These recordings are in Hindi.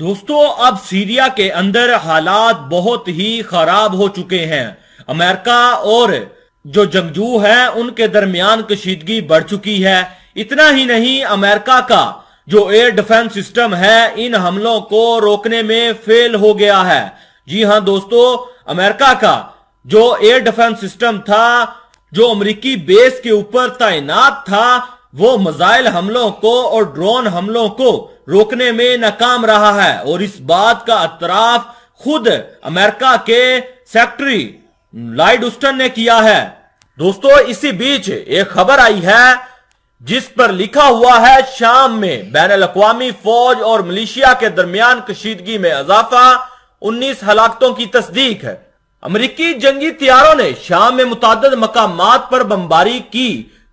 दोस्तों अब सीरिया के अंदर हालात बहुत ही खराब हो चुके हैं अमेरिका और जो जंगजू है उनके दरमियान कशीदगी बढ़ चुकी है इतना ही नहीं अमेरिका का जो एयर डिफेंस सिस्टम है इन हमलों को रोकने में फेल हो गया है जी हाँ दोस्तों अमेरिका का जो एयर डिफेंस सिस्टम था जो अमरीकी बेस के ऊपर तैनात था वो मिजाइल हमलों को और ड्रोन हमलों को रोकने में नाकाम रहा है और इस बात का अतराफ खुद अमेरिका के सेक्रेटरी लाइड उस्टन ने किया है दोस्तों इसी बीच एक खबर आई है जिस पर लिखा हुआ है शाम में बैन अवी फौज और मलेशिया के दरमियान कशीदगी में इजाफा उन्नीस हलाकतों की तस्दीक है अमरीकी जंगी तैयारों ने शाम में मुतद मकाम पर बमबारी की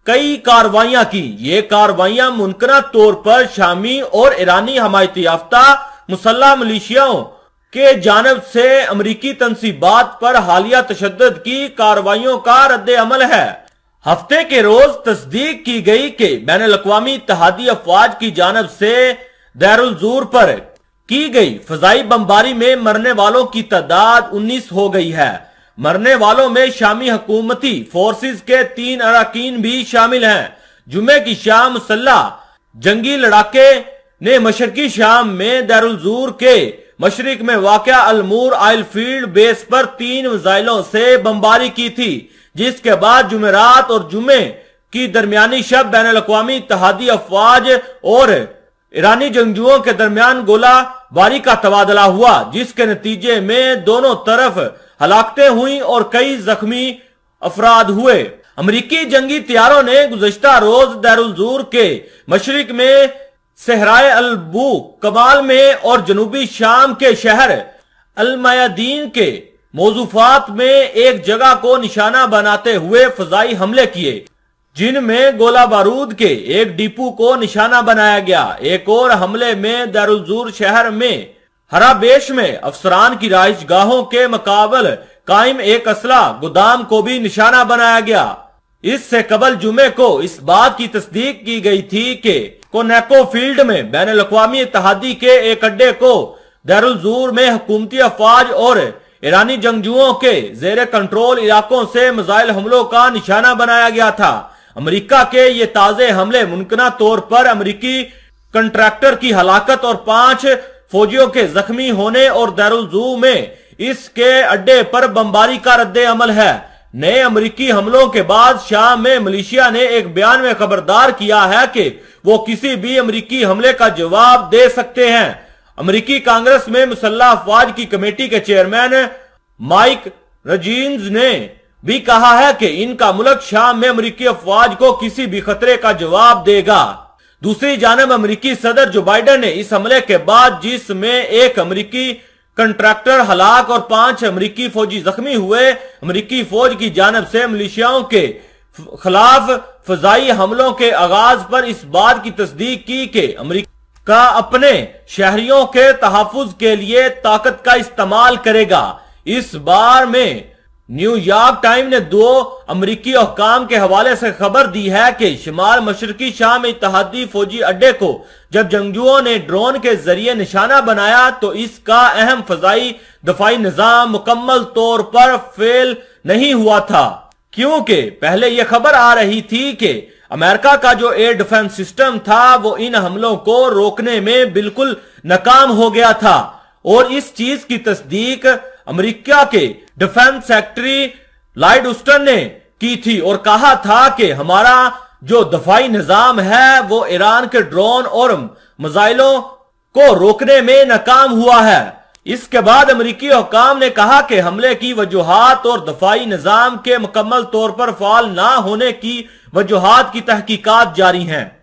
कई कार्रवाइयां की ये कार्रवाइयां मुनकरा तौर पर शामी और ईरानी हमायती याफ्ता मुसल्ला मलिशियाओं के जानब से अमरीकी तनसीबात पर हालिया तशद की कार्रवाइयों का रद्द अमल है हफ्ते के रोज तस्दीक की गई के बैन अवी इतिहादी अफवाज की जानब से दैरुलजूर पर की गई फजाई बमबारी में मरने वालों की तादाद उन्नीस हो गई है मरने वालों में शामी हकूमती फोर्सेस के तीन अरकान भी शामिल हैं जुमे की शाम सल्ला जंगी लड़ाके ने मशरकी शाम में दारुलजूर के मशरक में वाक़ अलमूर आयल फील्ड बेस पर तीन मिजाइलों से बमबारी की थी जिसके बाद जुमेरात और जुमे की दरमियानी शब बैन अवी तहादी अफवाज और ईरानी जंगजुओं के दरमियान गोला बारी का तबादला हुआ जिसके नतीजे में दोनों तरफ हलाकते हुई और कई जख्मी अफराद हुए अमरीकी जंगी त्यारों ने गुजश्ता रोज दैरुलजूर के मशरक में सहराय अलबू कमाल में और जनूबी शाम के शहर अलमयादीन के मौजूफात में एक जगह को निशाना बनाते हुए फजाई हमले किए जिनमें गोला बारूद के एक डिपू को निशाना बनाया गया एक और हमले में दारुजूर शहर में हराबेश में अफसरान की राइशगाहों के मुकाबल कायम एक असला गोदाम को भी निशाना बनाया गया इससे कबल जुमे को इस बात की तस्दीक की गई थी कि कोनेको फील्ड में बैन अवी इतिहादी के एक अड्डे को दारुलजूर में हुकूमती अफवाज और ईरानी जंगजुओं के जेर कंट्रोल इलाकों से मिजाइल हमलों का निशाना बनाया गया था अमेरिका के ये ताजे हमले मुमकिन तौर पर अमेरिकी कंट्रैक्टर की हलाकत और पांच फौजियों के जख्मी होने और दारुलजू में इसके अड्डे पर बमबारी का रद्द अमल है नए अमरीकी हमलों के बाद शाम में मलेशिया ने एक बयान में खबरदार किया है कि वो किसी भी अमरीकी हमले का जवाब दे सकते हैं अमरीकी कांग्रेस में मुसल्ला अफवाज की कमेटी के चेयरमैन माइक रजीन्स ने भी कहा है कि इनका मुल्क शाम में अमरीकी अफवाज को किसी भी खतरे का जवाब देगा दूसरी जानब अमरीकी सदर जो बाइडन ने इस हमले के बाद जिसमें एक अमरीकी कंट्रैक्टर हलाक और पांच अमरीकी फौजी जख्मी हुए अमरीकी फौज की जानब से मलेशियाओं के खिलाफ फजाई हमलों के आगाज पर इस बात की तस्दीक की कि अमरीका अपने शहरियों के तहफ़ के लिए ताकत का इस्तेमाल करेगा इस बार में न्यूयॉर्क टाइम ने दो अमरीकी हकाम के हवाले से खबर दी है कि शुमाल मशरकी में इतिहादी फौजी अड्डे को जब जंगजुओं ने ड्रोन के जरिए निशाना बनाया तो इसका अहम फजाई दफाई निजाम मुकम्मल तौर पर फेल नहीं हुआ था क्योंकि पहले यह खबर आ रही थी कि अमेरिका का जो एयर डिफेंस सिस्टम था वो इन हमलों को रोकने में बिल्कुल नाकाम हो गया था और इस चीज की तस्दीक अमेरिका के डिफेंस सेक्रेटरी लाइड उस्टन ने की थी और कहा था कि हमारा जो दफाई निजाम है वो ईरान के ड्रोन और मिजाइलों को रोकने में नाकाम हुआ है इसके बाद अमरीकी हुकाम ने कहा कि हमले की वजूहत और दफाई निज़ाम के मुकम्मल तौर पर फाल ना होने की वजूहत की तहकीकात जारी हैं